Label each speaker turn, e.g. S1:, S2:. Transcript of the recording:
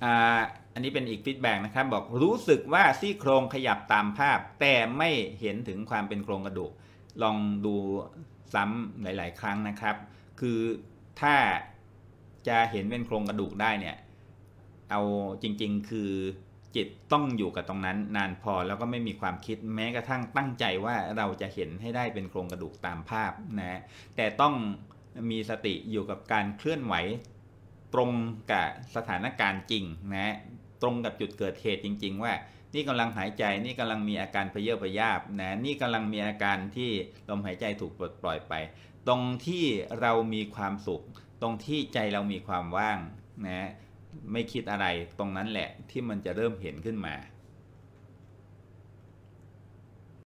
S1: อันนี้เป็นอีกฟีดแบ็นะครับบอกรู้สึกว่าซี่โครงขยับตามภาพแต่ไม่เห็นถึงความเป็นโครงกระดูก ลองดูซ้ำหลาย ๆ ครั้งนะครับ คือถ้าจะเห็นเป็นโครงกระดูกได้เนี่ยเอาจริง ๆ คือจิตต้องอยู่กับตรงนั้นนานพอแล้วก็ไม่มีความคิดแม้กระทั่งตั้งใจว่าเราจะเห็นให้ได้เป็นโครงกระดูกตามภาพนะแต่ต้องมีสติอยู่กับการเคลื่อนไหวตรงกับสถานการณ์จริงนะตรงกับจุดเกิดเหตุจริง ๆ ว่า นี่กำลังหายใจนี่กำลังมีอาการเพเยอพยาบนะ นี่กำลังมีอาการที่ลมหายใจถูกปลดปล่อยไป ตรงที่เรามีความสุข ตรงที่ใจเรามีความว่างนะไม่คิดอะไร ตรงนั้นแหละที่มันจะเริ่มเห็นขึ้นมา